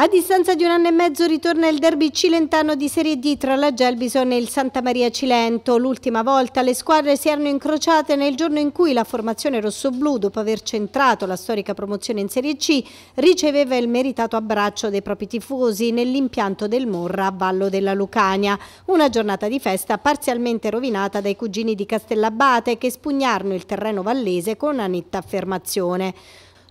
A distanza di un anno e mezzo ritorna il derby cilentano di Serie D tra la Gelbison e il Santa Maria Cilento. L'ultima volta le squadre si erano incrociate nel giorno in cui la formazione rossoblu, dopo aver centrato la storica promozione in Serie C, riceveva il meritato abbraccio dei propri tifosi nell'impianto del Morra a Vallo della Lucania. Una giornata di festa parzialmente rovinata dai cugini di Castellabate che spugnarono il terreno vallese con una netta affermazione.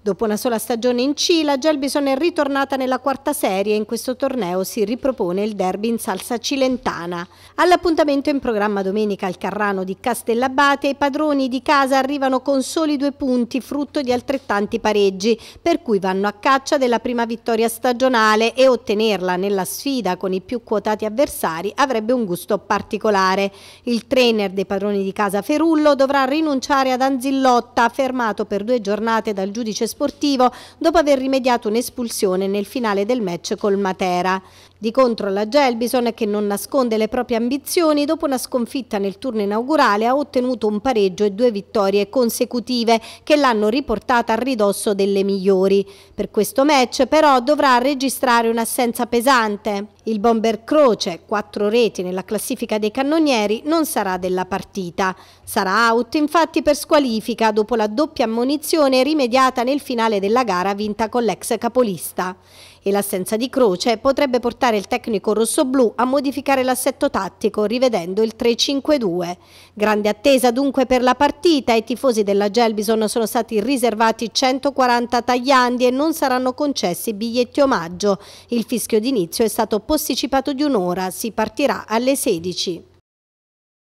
Dopo una sola stagione in C, la Gelbison è ritornata nella quarta serie e in questo torneo si ripropone il derby in salsa cilentana. All'appuntamento in programma domenica al Carrano di Castellabate, i padroni di casa arrivano con soli due punti, frutto di altrettanti pareggi, per cui vanno a caccia della prima vittoria stagionale e ottenerla nella sfida con i più quotati avversari avrebbe un gusto particolare. Il trainer dei padroni di casa Ferullo dovrà rinunciare ad Anzillotta, fermato per due giornate dal giudice sportivo sportivo dopo aver rimediato un'espulsione nel finale del match col Matera. Di contro la Gelbison, che non nasconde le proprie ambizioni, dopo una sconfitta nel turno inaugurale ha ottenuto un pareggio e due vittorie consecutive che l'hanno riportata a ridosso delle migliori. Per questo match però dovrà registrare un'assenza pesante. Il bomber Croce, quattro reti nella classifica dei cannonieri, non sarà della partita. Sarà out infatti per squalifica dopo la doppia ammonizione rimediata nel finale della gara vinta con l'ex capolista. E l'assenza di Croce potrebbe portare il tecnico rossoblù a modificare l'assetto tattico rivedendo il 3-5-2. Grande attesa dunque per la partita. I tifosi della Gelbison sono stati riservati 140 tagliandi e non saranno concessi biglietti omaggio. Il fischio d'inizio è stato posticipato di un'ora. Si partirà alle 16.